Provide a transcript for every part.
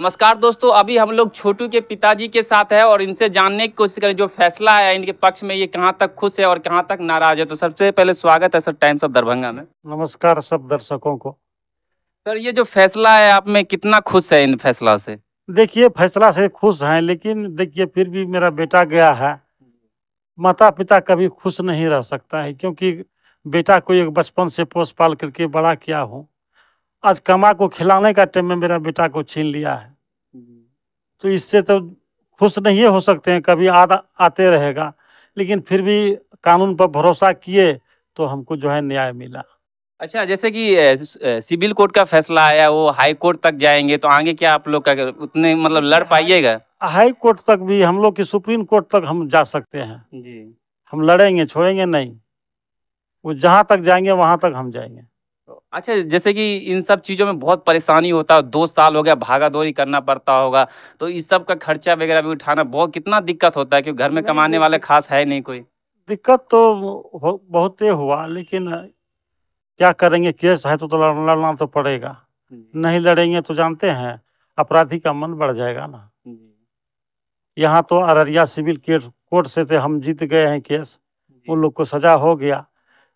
नमस्कार दोस्तों अभी हम लोग छोटू के पिताजी के साथ है और इनसे जानने की कोशिश करें जो फैसला है इनके पक्ष में ये कहाँ तक खुश है और कहाँ तक नाराज है तो सबसे पहले स्वागत है सर टाइम्स ऑफ दरभंगा में नमस्कार सब दर्शकों को सर ये जो फैसला है आप में कितना खुश है इन फैसला से देखिए फैसला से खुश हैं लेकिन देखिए फिर भी मेरा बेटा गया है माता पिता कभी खुश नहीं रह सकता है क्योंकि बेटा को एक बचपन से पोष पाल करके बड़ा किया हूँ आज कमा को खिलाने का टाइम में मेरा बेटा को छीन लिया है तो इससे तो खुश नहीं हो सकते हैं कभी आ, आते रहेगा लेकिन फिर भी कानून पर भरोसा किए तो हमको जो है न्याय मिला अच्छा जैसे कि सिविल कोर्ट का फैसला आया वो हाई कोर्ट तक जाएंगे तो आगे क्या आप लोग का उतने मतलब लड़ पाइएगा हाई कोर्ट तक भी हम लोग की सुप्रीम कोर्ट तक हम जा सकते हैं जी हम लड़ेंगे छोड़ेंगे नहीं वो जहाँ तक जाएंगे वहाँ तक हम जाएंगे अच्छा जैसे कि इन सब चीज़ों में बहुत परेशानी होता है दो साल हो गया भागा दौड़ी करना पड़ता होगा तो इस सब का खर्चा वगैरह भी उठाना बहुत कितना दिक्कत होता है क्योंकि घर में कमाने वाले खास है नहीं कोई दिक्कत तो बहुत हुआ लेकिन क्या करेंगे केस है तो, तो लड़ना तो पड़ेगा नहीं लड़ेंगे तो जानते हैं अपराधी का मन बढ़ जाएगा ना यहाँ तो अररिया सिविल कोर्ट से थे तो हम जीत गए हैं केस उन लोग को सजा हो गया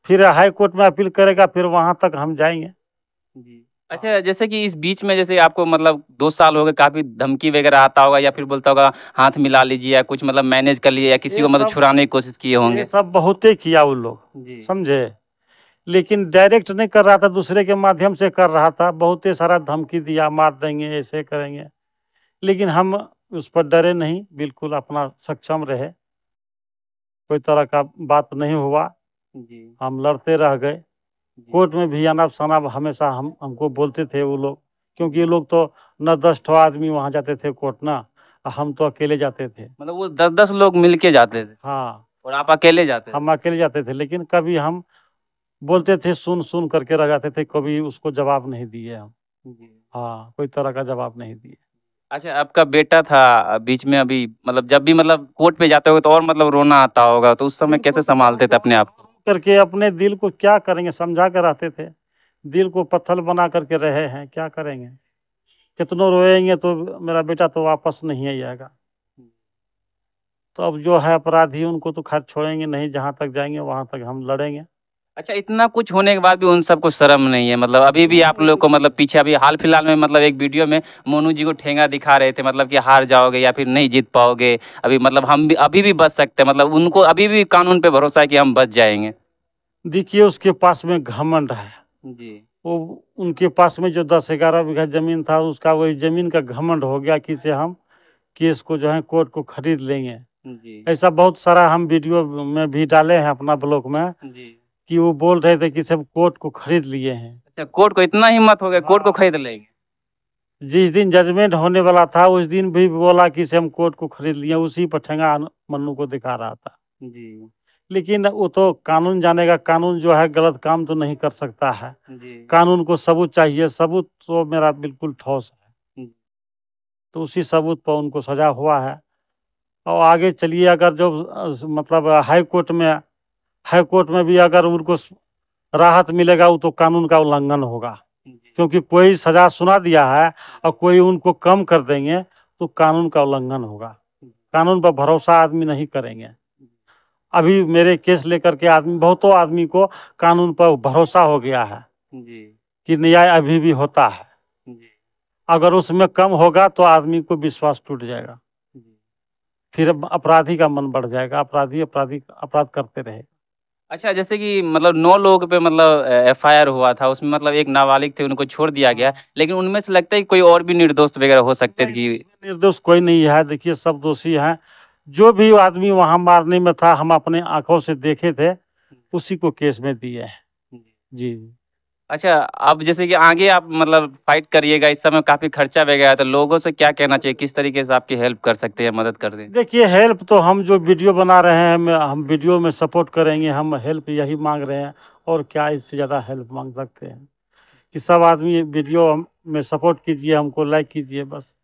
फिर हाई कोर्ट में अपील करेगा फिर वहां तक हम जाएंगे जी अच्छा जैसे कि इस बीच में जैसे आपको मतलब दो साल हो गए काफी धमकी वगैरह आता होगा या फिर बोलता होगा हाथ मिला लीजिए या कुछ मतलब मैनेज कर लीजिए या किसी को मतलब छुड़ाने की कोशिश किए होंगे सब बहुत ही किया उन लोग समझे लेकिन डायरेक्ट नहीं कर रहा था दूसरे के माध्यम से कर रहा था बहुत ही सारा धमकी दिया मार देंगे ऐसे करेंगे लेकिन हम उस पर डरे नहीं बिल्कुल अपना सक्षम रहे कोई तरह का बात नहीं हुआ जी हम लड़ते रह गए कोर्ट में भी अनाब शनाब हमेशा हम हमको बोलते थे वो लोग क्योंकि ये लोग तो न दस ठो आदमी वहाँ जाते थे कोर्ट ना हम तो अकेले जाते थे मतलब वो दस दस लोग के जाते थे हाँ और आप अकेले जाते हम अकेले जाते थे लेकिन कभी हम बोलते थे सुन सुन करके रह जाते थे कभी उसको जवाब नहीं दिए हम हाँ कोई तरह का जवाब नहीं दिए अच्छा आपका बेटा था बीच में अभी मतलब जब भी मतलब कोर्ट पे जाते हो तो और मतलब रोना आता होगा तो उस समय कैसे संभालते थे अपने आप को करके अपने दिल को क्या करेंगे समझा कर आते थे दिल को पत्थर बना करके रहे हैं क्या करेंगे कितनों रोएंगे तो मेरा बेटा तो वापस नहीं आएगा तो अब जो है अपराधी उनको तो खैर छोड़ेंगे नहीं जहाँ तक जाएंगे वहाँ तक हम लड़ेंगे अच्छा इतना कुछ होने के बाद भी उन सबको शर्म नहीं है मतलब अभी भी आप लोग को मतलब पीछे अभी हाल फिलहाल में मतलब एक वीडियो में मोनू जी को ठेंगा दिखा रहे थे मतलब कि हार जाओगे या फिर नहीं जीत पाओगे अभी मतलब हम भी अभी भी बच सकते हैं मतलब उनको अभी भी कानून पे भरोसा है कि हम बच जाएंगे देखिए उसके पास में घमंड है जी वो उनके पास में जो दस ग्यारह बीघा जमीन था उसका वही जमीन का घमंड हो गया कि से हम केस को जो है कोर्ट को खरीद लेंगे ऐसा बहुत सारा हम वीडियो में भी डाले हैं अपना ब्लॉग में कि वो बोल रहे थे कि सब कोर्ट को खरीद लिए हैं अच्छा कोर्ट को इतना हिम्मत हो गया कोर्ट को हाँ। खरीद लेंगे जिस दिन जजमेंट होने वाला था उस दिन भी बोला कि से हम कोर्ट को खरीद लिया उसी पर ठेंगा मन्नू को दिखा रहा था जी लेकिन वो तो कानून जानेगा कानून जो है गलत काम तो नहीं कर सकता है जी। कानून को सबूत चाहिए सबूत तो मेरा बिल्कुल ठोस है तो उसी सबूत पर उनको सजा हुआ है और आगे चलिए अगर जो मतलब हाई कोर्ट में हाई कोर्ट में भी अगर उनको राहत मिलेगा वो तो कानून का उल्लंघन होगा क्योंकि कोई सजा सुना दिया है और कोई उनको कम कर देंगे तो कानून का उल्लंघन होगा कानून पर भरोसा आदमी नहीं करेंगे अभी मेरे केस लेकर के आदमी बहुतों आदमी को कानून पर भरोसा हो गया है कि न्याय अभी भी होता है अगर उसमें कम होगा तो आदमी को विश्वास टूट जाएगा फिर अपराधी का मन बढ़ जाएगा अपराधी अपराधी अपराध करते रहे अच्छा जैसे कि मतलब नौ लोगों पे मतलब एफआईआर हुआ था, उसमें मतलब एक नाबालिग थे, उनको छोड़ दिया गया, लेकिन उनमें से लगता है कि कोई और भी निर्दोष वगैरह हो सकते थे निर्दोष कोई नहीं है देखिए सब दोषी हैं जो भी आदमी वहाँ मारने में था हम अपने आंखों से देखे थे उसी को केस में दिए हैं जी जी अच्छा आप जैसे कि आगे आप मतलब फाइट करिएगा इस समय काफी खर्चा भी गया तो लोगों से क्या कहना चाहिए किस तरीके से आपकी हेल्प कर सकते हैं मदद कर दे देखिए हेल्प तो हम जो वीडियो बना रहे हैं हम वीडियो में सपोर्ट करेंगे हम हेल्प यही मांग रहे हैं और क्या इससे ज़्यादा हेल्प मांग सकते हैं कि सब आदमी वीडियो में सपोर्ट कीजिए हमको लाइक कीजिए बस